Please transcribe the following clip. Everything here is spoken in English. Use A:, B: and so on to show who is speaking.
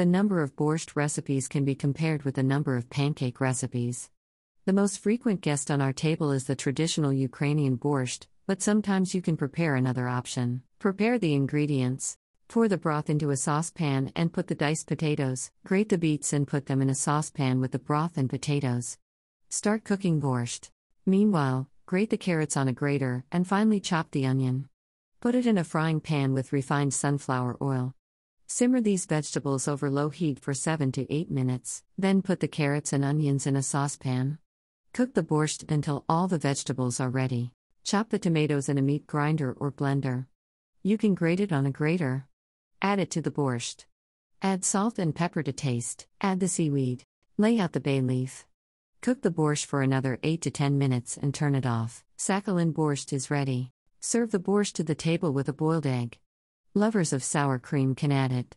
A: The number of borscht recipes can be compared with the number of pancake recipes. The most frequent guest on our table is the traditional Ukrainian borscht, but sometimes you can prepare another option. Prepare the ingredients. Pour the broth into a saucepan and put the diced potatoes, grate the beets and put them in a saucepan with the broth and potatoes. Start cooking borscht. Meanwhile, grate the carrots on a grater and finely chop the onion. Put it in a frying pan with refined sunflower oil. Simmer these vegetables over low heat for 7 to 8 minutes, then put the carrots and onions in a saucepan. Cook the borscht until all the vegetables are ready. Chop the tomatoes in a meat grinder or blender. You can grate it on a grater. Add it to the borscht. Add salt and pepper to taste. Add the seaweed. Lay out the bay leaf. Cook the borscht for another 8 to 10 minutes and turn it off. Sakhalin borscht is ready. Serve the borscht to the table with a boiled egg. Lovers of sour cream can add it.